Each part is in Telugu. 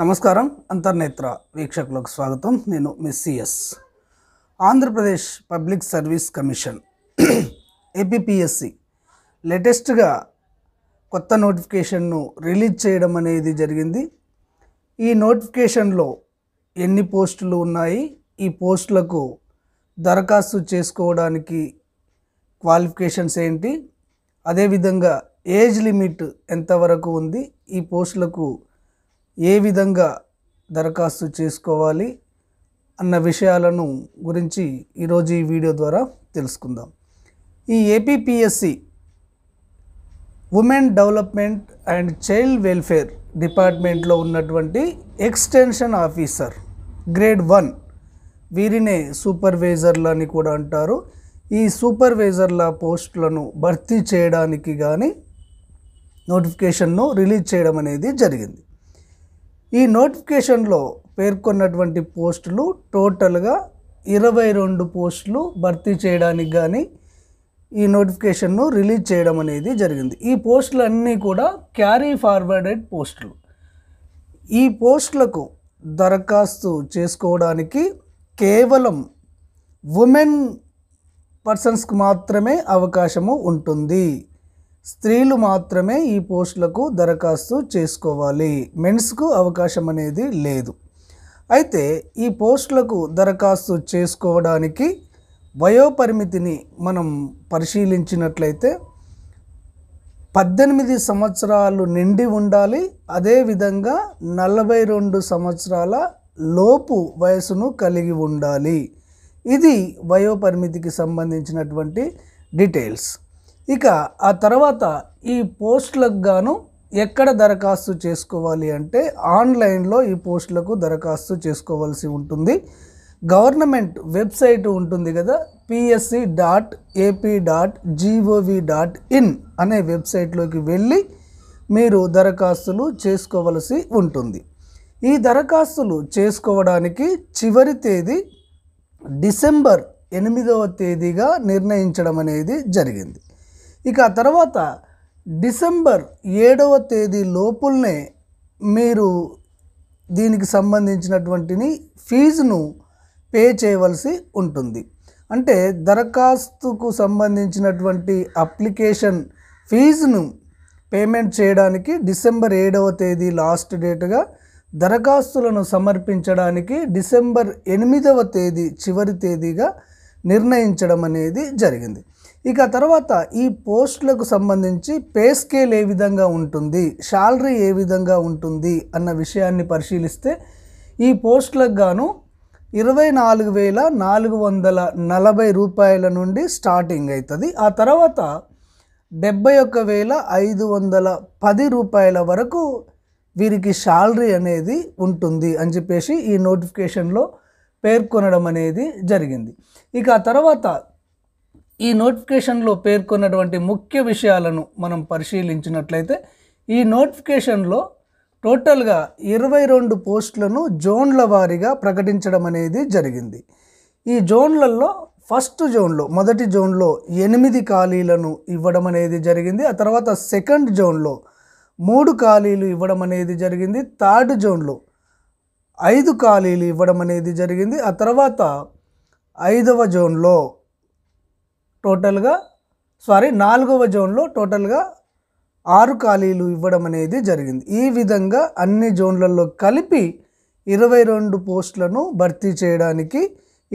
నమస్కారం అంతర్నేత్ర వీక్షకులకు స్వాగతం నేను మిస్సిఎస్ Andhra Pradesh public service commission APPSC లేటెస్ట్గా కొత్త నోటిఫికేషన్ను రిలీజ్ చేయడం అనేది జరిగింది ఈ నోటిఫికేషన్లో ఎన్ని పోస్టులు ఉన్నాయి ఈ పోస్టులకు దరఖాస్తు చేసుకోవడానికి క్వాలిఫికేషన్స్ ఏంటి అదేవిధంగా ఏజ్ లిమిట్ ఎంతవరకు ఉంది ఈ పోస్టులకు ఏ విధంగా దరఖాస్తు చేసుకోవాలి అన్న విషయాలను గురించి ఈరోజు ఈ వీడియో ద్వారా తెలుసుకుందాం ఈ APPSC women development and child welfare డిపార్ట్మెంట్లో ఉన్నటువంటి ఎక్స్టెన్షన్ ఆఫీసర్ గ్రేడ్ వన్ వీరినే సూపర్వైజర్లు అని కూడా అంటారు ఈ సూపర్వైజర్ల పోస్టులను భర్తీ చేయడానికి కానీ నోటిఫికేషన్ను రిలీజ్ చేయడం అనేది జరిగింది ఈ నోటిఫికేషన్లో పేర్కొన్నటువంటి పోస్టులు టోటల్గా ఇరవై రెండు పోస్టులు భర్తీ చేయడానికి కానీ ఈ నోటిఫికేషన్ను రిలీజ్ చేయడం అనేది జరిగింది ఈ పోస్టులన్నీ కూడా క్యారీ ఫార్వర్డెడ్ పోస్టులు ఈ పోస్టులకు దరఖాస్తు చేసుకోవడానికి కేవలం ఉమెన్ పర్సన్స్కి మాత్రమే అవకాశము ఉంటుంది స్త్రీలు మాత్రమే ఈ పోస్టులకు దరఖాస్తు చేసుకోవాలి మెన్స్కు అవకాశం అనేది లేదు అయితే ఈ పోస్టులకు దరఖాస్తు చేసుకోవడానికి వయోపరిమితిని మనం పరిశీలించినట్లయితే పద్దెనిమిది సంవత్సరాలు నిండి ఉండాలి అదేవిధంగా నలభై రెండు సంవత్సరాల లోపు వయసును కలిగి ఉండాలి ఇది వయోపరిమితికి సంబంధించినటువంటి డీటెయిల్స్ ఇక ఆ తర్వాత ఈ పోస్టులకు గాను ఎక్కడ దరఖాస్తు చేసుకోవాలి అంటే ఆన్లైన్లో ఈ పోస్టులకు దరఖాస్తు చేసుకోవాల్సి ఉంటుంది గవర్నమెంట్ వెబ్సైట్ ఉంటుంది కదా PSC dot AP dot gov dot in అనే వెబ్సైట్లోకి వెళ్ళి మీరు దరఖాస్తులు చేసుకోవలసి ఉంటుంది ఈ దరఖాస్తులు చేసుకోవడానికి చివరి తేదీ డిసెంబర్ ఎనిమిదవ తేదీగా నిర్ణయించడం అనేది జరిగింది ఇక ఆ తర్వాత డిసెంబర్ ఏడవ తేదీ లోపలనే మీరు దీనికి సంబంధించినటువంటిని ఫీజును పే చేయవలసి ఉంటుంది అంటే దరఖాస్తుకు సంబంధించినటువంటి అప్లికేషన్ ఫీజును పేమెంట్ చేయడానికి డిసెంబర్ ఏడవ తేదీ లాస్ట్ డేట్గా దరఖాస్తులను సమర్పించడానికి డిసెంబర్ ఎనిమిదవ తేదీ చివరి తేదీగా నిర్ణయించడం అనేది జరిగింది ఇక తర్వాత ఈ పోస్టులకు సంబంధించి పే స్కేల్ ఏ విధంగా ఉంటుంది శాలరీ ఏ విధంగా ఉంటుంది అన్న విషయాన్ని పరిశీలిస్తే ఈ పోస్టులకు గాను ఇరవై నాలుగు వేల నాలుగు వందల నలభై రూపాయల నుండి స్టార్టింగ్ అవుతుంది ఆ తర్వాత డెబ్బై ఒక్క వేల ఐదు వందల పది రూపాయల వరకు వీరికి శాలరీ అనేది ఉంటుంది అని చెప్పేసి ఈ నోటిఫికేషన్లో పేర్కొనడం అనేది జరిగింది ఇక ఆ తర్వాత ఈ నోటిఫికేషన్లో పేర్కొన్నటువంటి ముఖ్య విషయాలను మనం పరిశీలించినట్లయితే ఈ నోటిఫికేషన్లో టోటల్గా ఇరవై రెండు పోస్టులను జోన్ల వారీగా ప్రకటించడం అనేది జరిగింది ఈ జోన్లలో ఫస్ట్ జోన్లో మొదటి జోన్లో ఎనిమిది ఖాళీలను ఇవ్వడం అనేది జరిగింది ఆ తర్వాత సెకండ్ జోన్లో మూడు ఖాళీలు ఇవ్వడం అనేది జరిగింది థర్డ్ జోన్లో ఐదు ఖాళీలు ఇవ్వడం అనేది జరిగింది ఆ తర్వాత ఐదవ జోన్లో టోటల్గా సారీ నాలుగవ జోన్లో టోటల్గా ఆరు ఖాళీలు ఇవ్వడం అనేది జరిగింది ఈ విధంగా అన్ని జోన్లలో కలిపి ఇరవై రెండు పోస్టులను భర్తీ చేయడానికి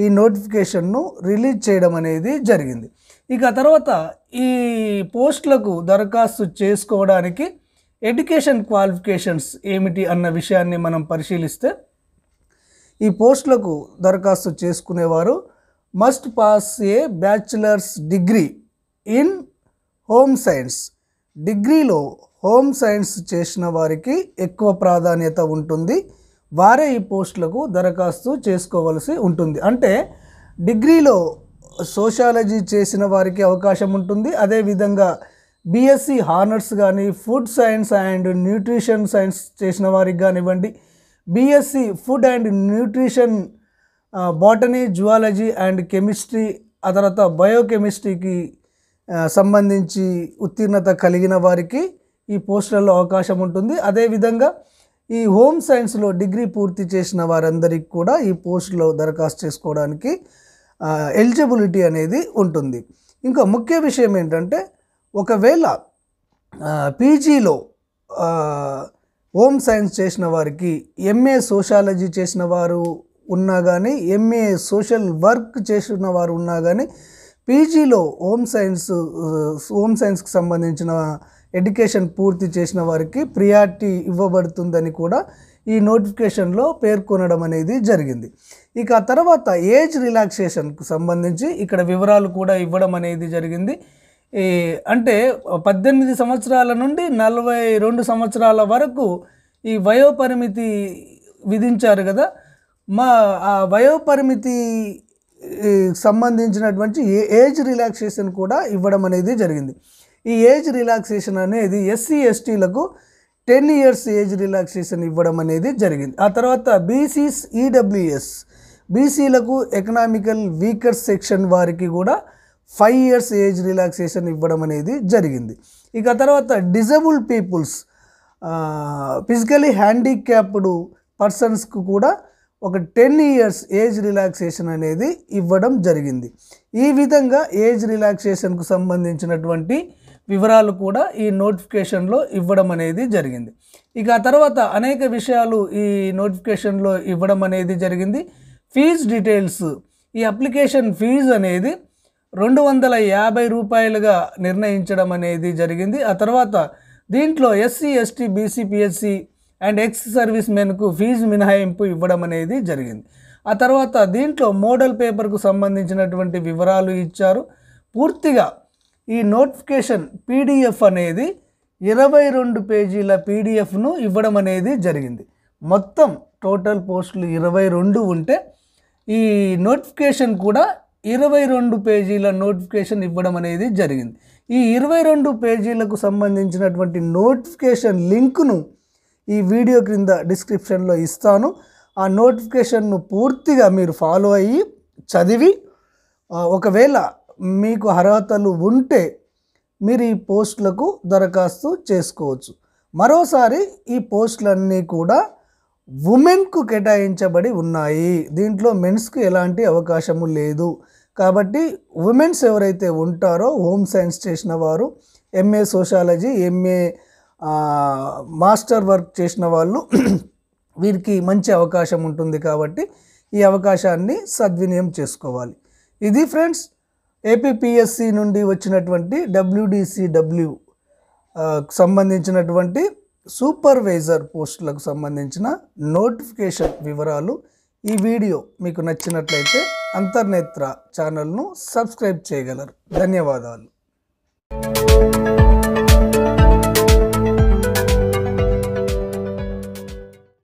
ఈ నోటిఫికేషన్ను రిలీజ్ చేయడం అనేది జరిగింది ఇక తర్వాత ఈ పోస్టులకు దరఖాస్తు చేసుకోవడానికి ఎడ్యుకేషన్ క్వాలిఫికేషన్స్ ఏమిటి అన్న విషయాన్ని మనం పరిశీలిస్తే ఈ పోస్టులకు దరఖాస్తు చేసుకునేవారు must pass a bachelors degree in home science డిగ్రీలో హోమ్ సైన్స్ చేసిన వారికి ఎక్కువ ప్రాధాన్యత ఉంటుంది వారే ఈ పోస్టులకు దరఖాస్తు చేసుకోవలసి ఉంటుంది అంటే డిగ్రీలో సోషాలజీ చేసిన వారికి అవకాశం ఉంటుంది అదేవిధంగా బీఎస్సీ e, హానర్స్ కానీ food science and nutrition science చేసిన వారికి కానివ్వండి BSc e, food and nutrition botany zoology and chemistry ఆ తర్వాత బయోకెమిస్ట్రీకి సంబంధించి ఉత్తీర్ణత కలిగిన వారికి ఈ పోస్టులలో అవకాశం ఉంటుంది అదేవిధంగా ఈ హోమ్ సైన్స్లో డిగ్రీ పూర్తి చేసిన వారందరికీ కూడా ఈ పోస్టులో దరఖాస్తు చేసుకోవడానికి ఎలిజిబిలిటీ అనేది ఉంటుంది ఇంకా ముఖ్య విషయం ఏంటంటే ఒకవేళ పీజీలో హోమ్ సైన్స్ చేసిన వారికి ఎంఏ సోషాలజీ చేసిన వారు ఉన్నా కానీ ఎంఏ సోషల్ వర్క్ చేసిన వారు ఉన్నా కానీ పీజీలో హోమ్ సైన్స్ హోమ్ సైన్స్కి సంబంధించిన ఎడ్యుకేషన్ పూర్తి చేసిన వారికి ప్రియారిటీ ఇవ్వబడుతుందని కూడా ఈ నోటిఫికేషన్లో పేర్కొనడం అనేది జరిగింది ఇక ఆ తర్వాత ఏజ్ రిలాక్సేషన్కు సంబంధించి ఇక్కడ వివరాలు కూడా ఇవ్వడం అనేది జరిగింది అంటే పద్దెనిమిది సంవత్సరాల నుండి నలభై రెండు సంవత్సరాల వరకు ఈ వయోపరిమితి విధించారు కదా మా ఆ వయోపరిమితి సంబంధించినటువంటి ఏజ్ రిలాక్సేషన్ కూడా ఇవ్వడం అనేది జరిగింది ఈ ఏజ్ రిలాక్సేషన్ అనేది ఎస్సీ ఎస్టీలకు టెన్ ఇయర్స్ ఏజ్ రిలాక్సేషన్ ఇవ్వడం అనేది జరిగింది ఆ తర్వాత బీసీస్ ఈడబ్ల్యూఎస్ బీసీలకు ఎకనామికల్ వీకర్ సెక్షన్ వారికి కూడా ఫైవ్ ఇయర్స్ ఏజ్ రిలాక్సేషన్ ఇవ్వడం అనేది జరిగింది ఇక తర్వాత డిజబుల్ పీపుల్స్ ఫిజికలీ హ్యాండిక్యాప్డ్ పర్సన్స్కు కూడా ఒక టెన్ ఇయర్స్ ఏజ్ రిలాక్సేషన్ అనేది ఇవ్వడం జరిగింది ఈ విధంగా ఏజ్ రిలాక్సేషన్కు సంబంధించినటువంటి వివరాలు కూడా ఈ నోటిఫికేషన్లో ఇవ్వడం అనేది జరిగింది ఇక ఆ తర్వాత అనేక విషయాలు ఈ నోటిఫికేషన్లో ఇవ్వడం అనేది జరిగింది ఫీజ్ డీటెయిల్స్ ఈ అప్లికేషన్ ఫీజు అనేది రెండు వందల యాభై రూపాయలుగా నిర్ణయించడం అనేది జరిగింది ఆ తర్వాత దీంట్లో SC ST BC PSC and ex service మెన్కు ఫీజు మినహాయింపు ఇవ్వడం అనేది జరిగింది ఆ తర్వాత దీంట్లో మోడల్ పేపర్కు సంబంధించినటువంటి వివరాలు ఇచ్చారు పూర్తిగా ఈ నోటిఫికేషన్ పీడిఎఫ్ అనేది ఇరవై రెండు పేజీల పీడిఎఫ్ను ఇవ్వడం అనేది జరిగింది మొత్తం టోటల్ పోస్టులు ఇరవై రెండు ఉంటే ఈ నోటిఫికేషన్ కూడా ఇరవై రెండు పేజీల నోటిఫికేషన్ ఇవ్వడం అనేది జరిగింది ఈ ఇరవై రెండు పేజీలకు సంబంధించినటువంటి నోటిఫికేషన్ లింక్ను ఈ వీడియో క్రింద డిస్క్రిప్షన్లో ఇస్తాను ఆ నోటిఫికేషన్ను పూర్తిగా మీరు ఫాలో అయ్యి చదివి ఒకవేళ మీకు అర్హతలు ఉంటే మీరు ఈ పోస్టులకు దరఖాస్తు చేసుకోవచ్చు మరోసారి ఈ పోస్టులన్నీ కూడా ఉమెన్కు కేటాయించబడి ఉన్నాయి దీంట్లో మెన్స్కు ఎలాంటి అవకాశము లేదు కాబట్టి ఉమెన్స్ ఎవరైతే ఉంటారో హోమ్ సైన్స్ చేసిన వారు MA sociology MA master work చేసిన వాళ్ళు వీరికి మంచి అవకాశం ఉంటుంది కాబట్టి ఈ అవకాశాన్ని సద్వినియం చేసుకోవాలి ఇది ఫ్రెండ్స్ ఏపీపిఎస్సి నుండి వచ్చినటువంటి డబ్ల్యూడిసిడబ్ల్యూ సంబంధించినటువంటి సూపర్వైజర్ పోస్టులకు సంబంధించిన నోటిఫికేషన్ వివరాలు ఈ వీడియో మీకు నచ్చినట్లయితే అంతర్నేత్ర ఛానల్ను సబ్స్క్రైబ్ చేయగలరు ధన్యవాదాలు